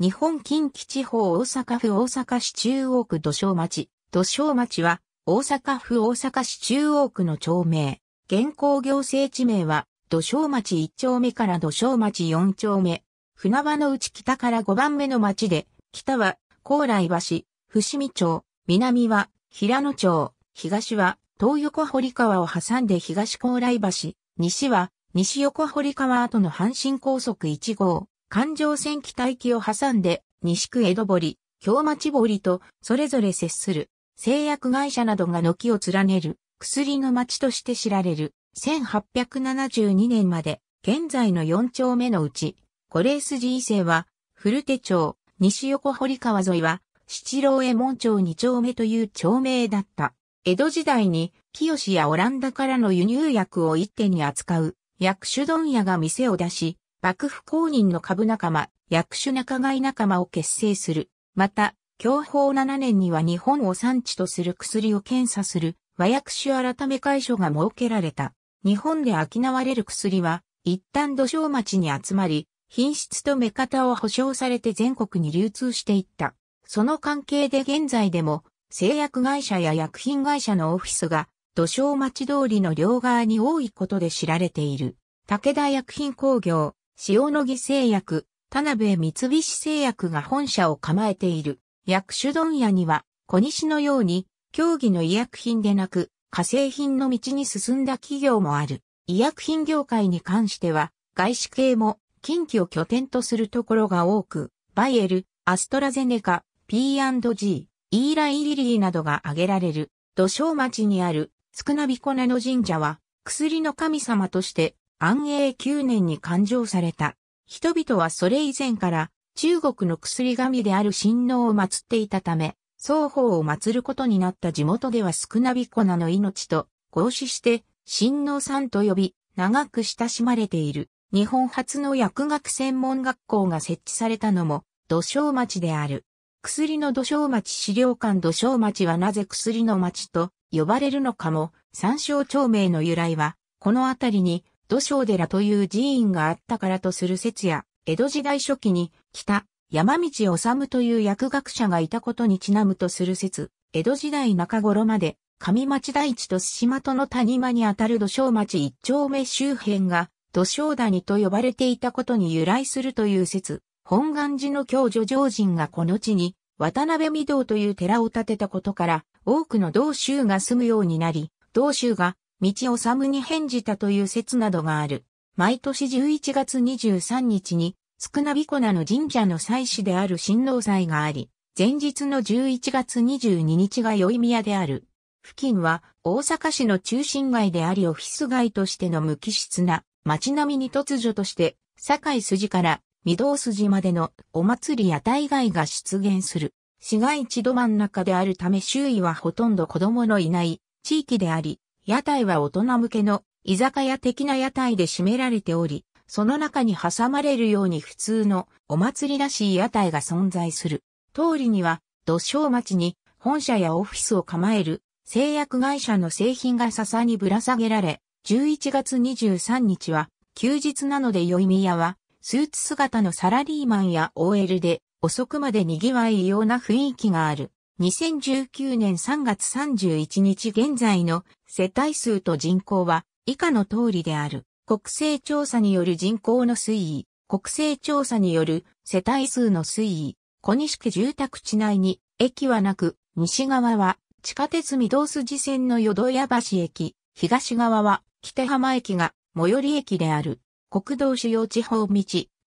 日本近畿地方大阪府大阪市中央区土正町。土正町は大阪府大阪市中央区の町名。現行行政地名は土正町1丁目から土正町4丁目。船場の内北から5番目の町で、北は高麗橋、伏見町、南は平野町、東は東横堀川を挟んで東高麗橋、西は西横堀川跡の阪神高速1号。環状線北域を挟んで、西区江戸堀、京町堀と、それぞれ接する、製薬会社などが軒を連ねる、薬の町として知られる、1872年まで、現在の4丁目のうち、五レース寺伊勢は、古手町、西横堀川沿いは、七郎江門町2丁目という町名だった。江戸時代に、清やオランダからの輸入薬を一手に扱う、薬種問屋が店を出し、幕府公認の株仲間、役種仲買仲間を結成する。また、享保7年には日本を産地とする薬を検査する和薬種改め会所が設けられた。日本で商われる薬は、一旦土壌町に集まり、品質と目方を保証されて全国に流通していった。その関係で現在でも、製薬会社や薬品会社のオフィスが、土壌町通りの両側に多いことで知られている。武田薬品工業、塩野義製薬、田辺三菱製薬が本社を構えている薬種問屋には、小西のように、競技の医薬品でなく、化成品の道に進んだ企業もある。医薬品業界に関しては、外資系も近畿を拠点とするところが多く、バイエル、アストラゼネカ、P&G、イーライリリーなどが挙げられる。土生町にあるスクナビコナの神社は、薬の神様として安永9年に勘定された。人々はそれ以前から中国の薬神である神農を祀っていたため、双方を祀ることになった地元では少なびこなの命と合祀して神農さんと呼び、長く親しまれている。日本初の薬学専門学校が設置されたのも土生町である。薬の土生町資料館土生町はなぜ薬の町と呼ばれるのかも、参照町名の由来は、この辺りに土生寺という寺院があったからとする説や、江戸時代初期に北山道治という薬学者がいたことにちなむとする説、江戸時代中頃まで上町大地と須島との谷間にあたる土生町一丁目周辺が土生谷と呼ばれていたことに由来するという説、本願寺の教助上人がこの地に渡辺御堂という寺を建てたことから多くの道州が住むようになり、道州が道治に返じたという説などがある。毎年11月23日に、少なびこなの神社の祭祀である神農祭があり、前日の11月22日が宵宮である。付近は大阪市の中心街でありオフィス街としての無機質な街並みに突如として、堺筋から御堂筋までのお祭り屋台街が出現する。市街地ど真ん中であるため周囲はほとんど子供のいない地域であり、屋台は大人向けの居酒屋的な屋台で占められており、その中に挟まれるように普通のお祭りらしい屋台が存在する。通りには土正町に本社やオフィスを構える製薬会社の製品が笹にぶら下げられ、11月23日は休日なので宵宮はスーツ姿のサラリーマンや OL で遅くまで賑わい異様な雰囲気がある。2019年3月31日現在の世帯数と人口は以下の通りである。国勢調査による人口の推移、国勢調査による世帯数の推移、小西区住宅地内に駅はなく、西側は地下鉄御堂筋線の淀屋橋駅、東側は北浜駅が最寄り駅である。国道主要地方道、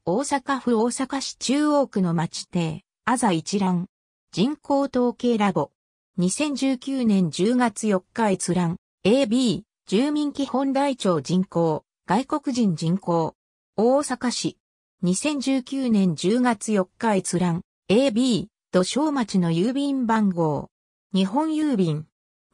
大阪府大阪市中央区の町邸、あざ一覧。人口統計ラボ。2019年10月4日閲覧。AB、住民基本台帳人口、外国人人口。大阪市。2019年10月4日閲覧。AB、土正町の郵便番号。日本郵便。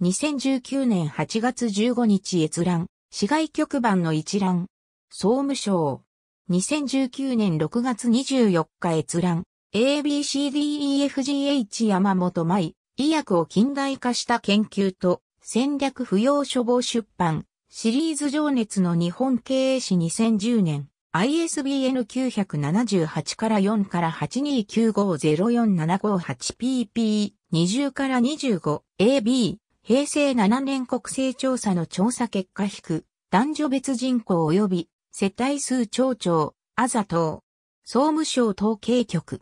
2019年8月15日閲覧。市外局番の一覧。総務省。2019年6月24日閲覧。ABCDEFGH 山本舞、医薬を近代化した研究と戦略不要処方出版、シリーズ情熱の日本経営史2010年、ISBN 978から4から 8295-04758PP20 から 25AB 平成7年国勢調査の調査結果引く男女別人口及び世帯数町長あざと総務省統計局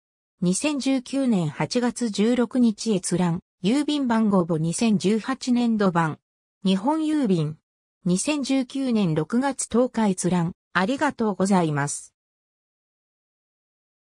2019年8月16日閲覧、郵便番号簿2018年度版、日本郵便、2019年6月10日閲覧、ありがとうございます。